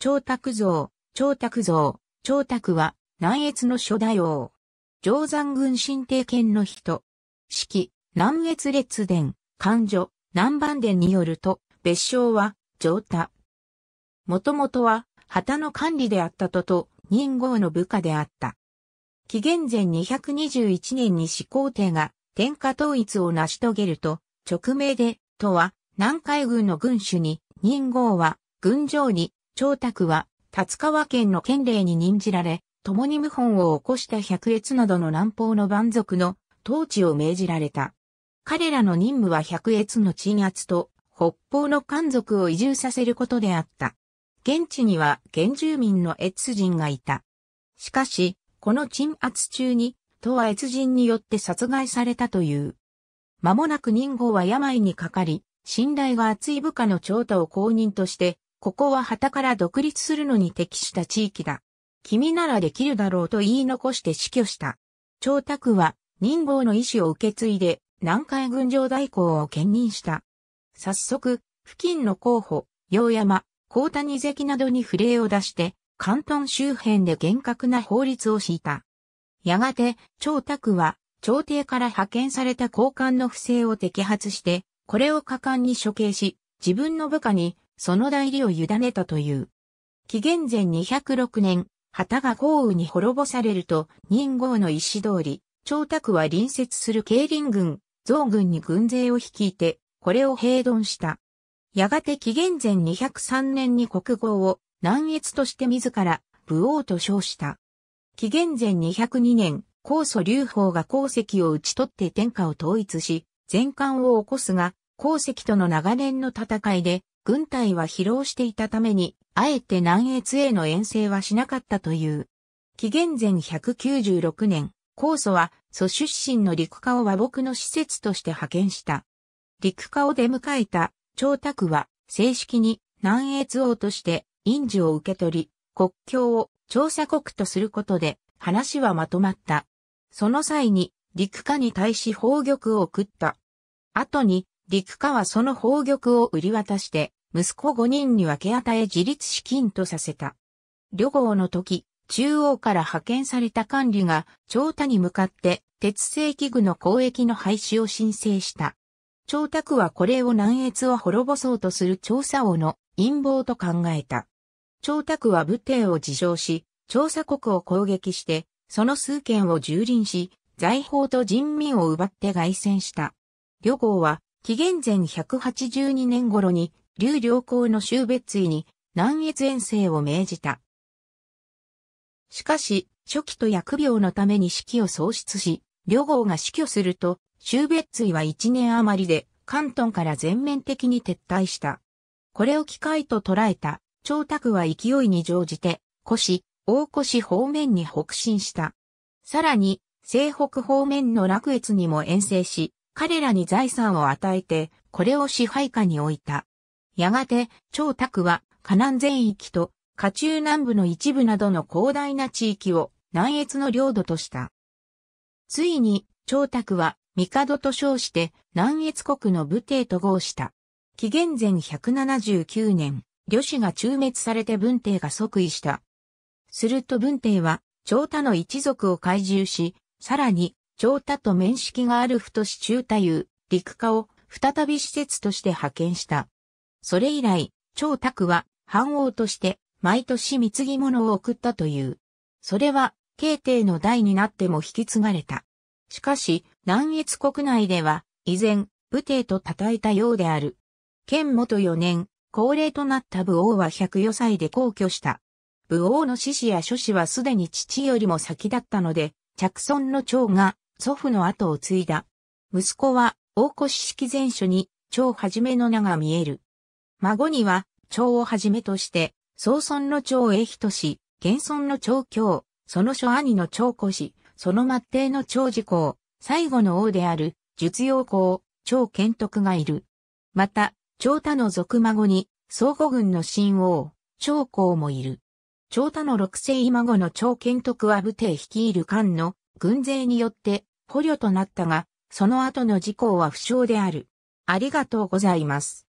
長卓像、長卓像、長卓は、南越の初代王。定山軍神帝権の人。式、南越列伝、漢女、南蛮伝によると、別称は、上田。もともとは、旗の管理であったとと、任号の部下であった。紀元前221年に始皇帝が天下統一を成し遂げると、直命で、とは、南海軍の軍主に、任号は、軍上に、長卓は、達川県の県令に任じられ、共に謀反を起こした百越などの南方の蛮族の統治を命じられた。彼らの任務は百越の鎮圧と北方の漢族を移住させることであった。現地には原住民の越人がいた。しかし、この鎮圧中に、都は越人によって殺害されたという。間もなく任号は病にかかり、信頼が厚い部下の長太を公認として、ここは旗から独立するのに適した地域だ。君ならできるだろうと言い残して死去した。張卓は、任坊の意思を受け継いで、南海軍上代行を兼任した。早速、付近の候補、洋山、高谷関などに不礼を出して、関東周辺で厳格な法律を敷いた。やがて、張卓は、朝廷から派遣された高官の不正を摘発して、これを果敢に処刑し、自分の部下にその代理を委ねたという。紀元前206年、旗が豪雨に滅ぼされると、任号の意思通り、長沢は隣接する慶林軍、増軍に軍勢を率いて、これを平頓した。やがて紀元前203年に国号を南越として自ら武王と称した。紀元前202年、高祖劉邦が功績を討ち取って天下を統一し、全冠を起こすが、功績との長年の戦いで、軍隊は疲労していたために、あえて南越への遠征はしなかったという。紀元前196年、高祖は、祖出身の陸家を和睦の施設として派遣した。陸家を出迎えた、長卓は、正式に南越王として、印字を受け取り、国境を調査国とすることで、話はまとまった。その際に、陸家に対し宝玉を送った。後に、陸家はその砲玉を売り渡して、息子5人に分け与え自立資金とさせた。旅行の時、中央から派遣された管理が、長田に向かって、鉄製器具の交易の廃止を申請した。長田区はこれを南越を滅ぼそうとする調査王の陰謀と考えた。長田区は武帝を自称し、調査国を攻撃して、その数件を蹂躙し、財宝と人民を奪って外戦した。旅行は、紀元前182年頃に劉良好の州別位に南越遠征を命じた。しかし、初期と疫病のために指揮を喪失し、両号が死去すると、州別位は1年余りで、関東から全面的に撤退した。これを機会と捉えた、長卓は勢いに乗じて、古大腰方面に北進した。さらに、西北方面の楽越にも遠征し、彼らに財産を与えて、これを支配下に置いた。やがて、長卓は、河南全域と、下中南部の一部などの広大な地域を、南越の領土とした。ついに、長卓は、帝と称して、南越国の武帝と合した。紀元前179年、呂氏が中滅されて文帝が即位した。すると文帝は、長太の一族を懐柔し、さらに、長太と面識がある太し中太夫、陸家を再び施設として派遣した。それ以来、長卓は藩王として毎年貢ぎ物を送ったという。それは、慶帝の代になっても引き継がれた。しかし、南越国内では、依然、武帝と称えたようである。剣元四年、高齢となった武王は百余歳で皇居した。武王の獅子や諸子はすでに父よりも先だったので、着孫の長が祖父の後を継いだ。息子は、大越式前書に、長はじめの名が見える。孫には、長をはじめとして、総孫の長栄人氏、現孫の長教、その諸兄の長子氏、その末帝の長次公、最後の王である、術陽公、長賢徳がいる。また、長太の族孫に、総護軍の新王、長公もいる。長太の六世孫の長賢徳は武帝率いる官の軍勢によって捕虜となったが、その後の事項は不詳である。ありがとうございます。